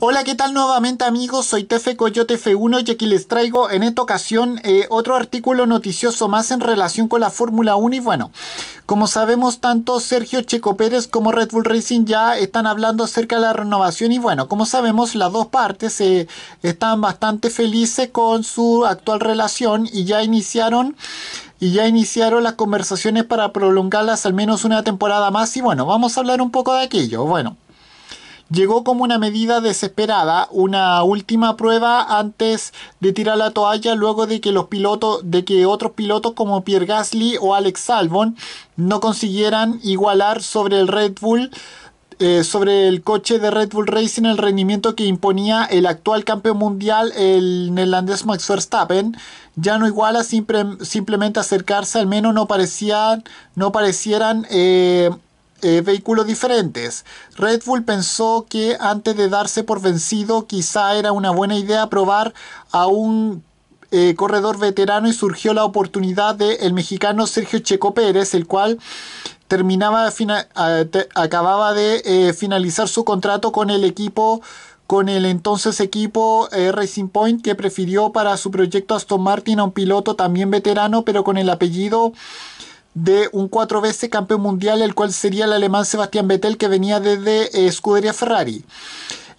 Hola, ¿qué tal nuevamente amigos? Soy Tefe Coyote F1 y aquí les traigo en esta ocasión eh, otro artículo noticioso más en relación con la Fórmula 1 y bueno, como sabemos tanto Sergio Checo Pérez como Red Bull Racing ya están hablando acerca de la renovación y bueno, como sabemos las dos partes eh, están bastante felices con su actual relación y ya iniciaron y ya iniciaron las conversaciones para prolongarlas al menos una temporada más y bueno, vamos a hablar un poco de aquello. Bueno, llegó como una medida desesperada, una última prueba antes de tirar la toalla luego de que los pilotos, de que otros pilotos como Pierre Gasly o Alex Salvon no consiguieran igualar sobre el Red Bull eh, sobre el coche de Red Bull Racing el rendimiento que imponía el actual campeón mundial, el neerlandés Max Verstappen, ya no iguala simplemente acercarse, al menos no, parecían, no parecieran eh, eh, vehículos diferentes. Red Bull pensó que antes de darse por vencido quizá era una buena idea probar a un eh, corredor veterano y surgió la oportunidad del el mexicano Sergio Checo Pérez, el cual terminaba acababa de eh, finalizar su contrato con el equipo con el entonces equipo Racing Point que prefirió para su proyecto Aston Martin a un piloto también veterano pero con el apellido de un cuatro veces campeón mundial, el cual sería el alemán Sebastián Vettel que venía desde eh, Scuderia Ferrari.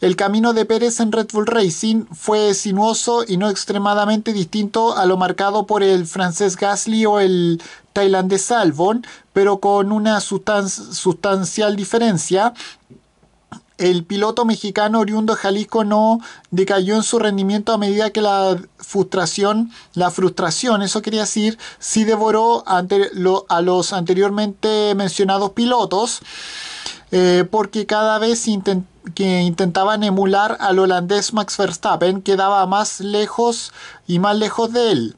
El camino de Pérez en Red Bull Racing fue sinuoso y no extremadamente distinto a lo marcado por el francés Gasly o el tailandés Albon, pero con una sustancial diferencia el piloto mexicano oriundo Jalisco no decayó en su rendimiento a medida que la frustración, la frustración, eso quería decir, sí devoró a los anteriormente mencionados pilotos, eh, porque cada vez que intentaban emular al holandés Max Verstappen quedaba más lejos y más lejos de él.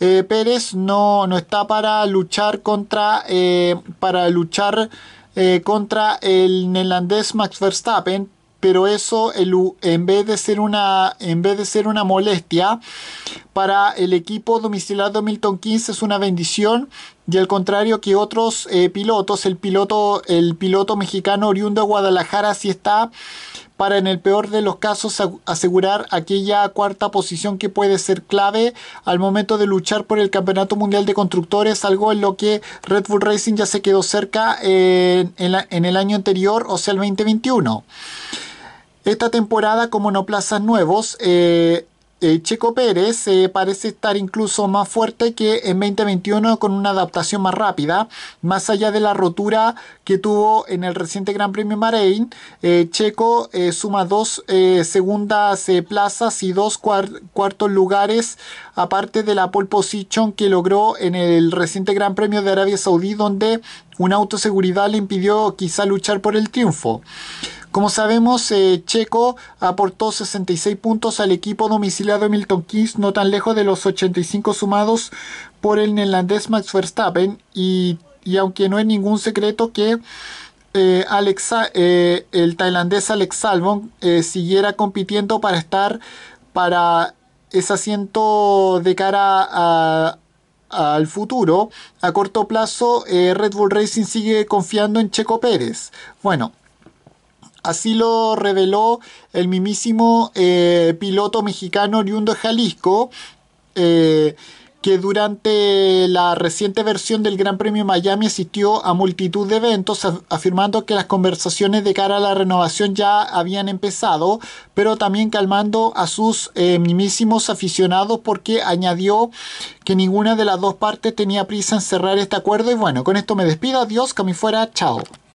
Eh, Pérez no, está para luchar contra, eh, para luchar eh, contra el neerlandés Max Verstappen, pero eso el, en, vez de ser una, en vez de ser una molestia para el equipo domiciliado Milton 15 es una bendición y al contrario que otros eh, pilotos, el piloto, el piloto mexicano oriundo de Guadalajara si está para en el peor de los casos asegurar aquella cuarta posición que puede ser clave al momento de luchar por el Campeonato Mundial de Constructores, algo en lo que Red Bull Racing ya se quedó cerca en, el año anterior, o sea, el 2021. Esta temporada como no plazas nuevos, eh, eh, Checo Pérez eh, parece estar incluso más fuerte que en 2021 con una adaptación más rápida. Más allá de la rotura que tuvo en el reciente Gran Premio Marín, eh, Checo suma dos segundas plazas y dos cuartos lugares, aparte de la pole position que logró en el reciente Gran Premio de Arabia Saudí, donde una autoseguridad le impidió quizá luchar por el triunfo. Como sabemos, eh, Checo aportó 66 puntos al equipo domiciliado Milton Keynes, no tan lejos de los 85 sumados por el neerlandés Max Verstappen. Y, aunque no es ningún secreto que eh, eh, el tailandés Alex Salmon siguiera compitiendo para estar para ese asiento de cara al futuro, a corto plazo, Red Bull Racing sigue confiando en Checo Pérez. Bueno, Así lo reveló el mismísimo eh, piloto mexicano oriundo de Jalisco, eh, que durante la reciente versión del Gran Premio Miami asistió a multitud de eventos, afirmando que las conversaciones de cara a la renovación ya habían empezado, pero también calmando a sus eh, mismísimos aficionados porque añadió que ninguna de las dos partes tenía prisa en cerrar este acuerdo. Y bueno, con esto me despido, adiós, que fuera, chao.